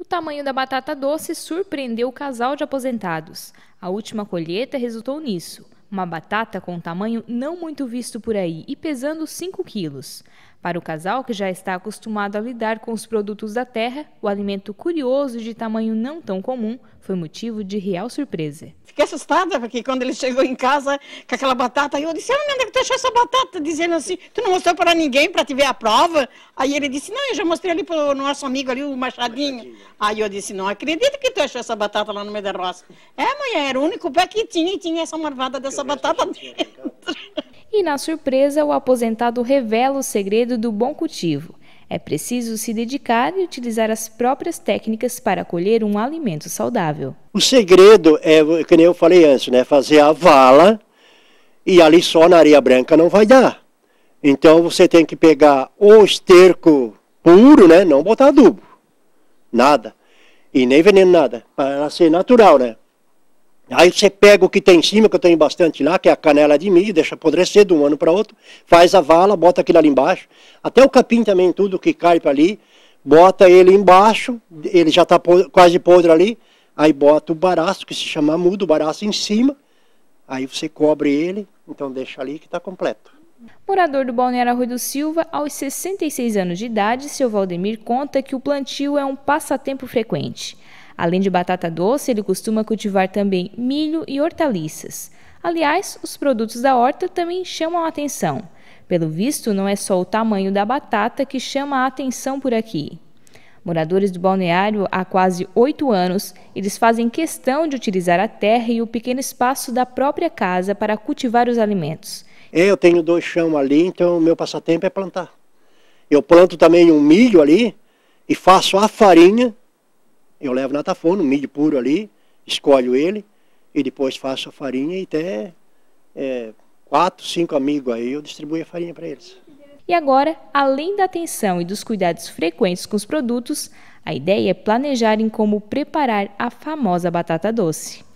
O tamanho da batata doce surpreendeu o casal de aposentados. A última colheita resultou nisso. Uma batata com um tamanho não muito visto por aí e pesando 5 quilos. Para o casal que já está acostumado a lidar com os produtos da terra, o alimento curioso e de tamanho não tão comum foi motivo de real surpresa. Fiquei assustada, porque quando ele chegou em casa com aquela batata, eu disse, onde é que tu achou essa batata? Dizendo assim, tu não mostrou para ninguém para te ver a prova? Aí ele disse, não, eu já mostrei ali para o nosso amigo ali, o Machadinho. Machadinho. Aí eu disse, não acredito que tu achou essa batata lá no meio da roça. É, mãe, era o único pé que tinha e tinha essa marvada dessa eu batata né, dentro. E na surpresa, o aposentado revela o segredo do bom cultivo. É preciso se dedicar e utilizar as próprias técnicas para colher um alimento saudável. O segredo é, como eu falei antes, né? fazer a vala e ali só na areia branca não vai dar. Então você tem que pegar o esterco puro, né? não botar adubo, nada. E nem veneno, nada, para ser natural, né? Aí você pega o que tem em cima, que eu tenho bastante lá, que é a canela de milho, deixa apodrecer de um ano para outro, faz a vala, bota aquilo ali embaixo. Até o capim também, tudo que cai para ali, bota ele embaixo, ele já está quase podre ali, aí bota o baraço, que se chama mudo, o baraço em cima, aí você cobre ele, então deixa ali que está completo. Morador do Balneário Rui do Silva, aos 66 anos de idade, seu Valdemir conta que o plantio é um passatempo frequente. Além de batata doce, ele costuma cultivar também milho e hortaliças. Aliás, os produtos da horta também chamam a atenção. Pelo visto, não é só o tamanho da batata que chama a atenção por aqui. Moradores do balneário há quase oito anos, eles fazem questão de utilizar a terra e o pequeno espaço da própria casa para cultivar os alimentos. Eu tenho dois chãos ali, então o meu passatempo é plantar. Eu planto também um milho ali e faço a farinha eu levo na tafona, um milho puro ali, escolho ele e depois faço a farinha e até é, quatro, cinco amigos aí eu distribuo a farinha para eles. E agora, além da atenção e dos cuidados frequentes com os produtos, a ideia é planejarem como preparar a famosa batata doce.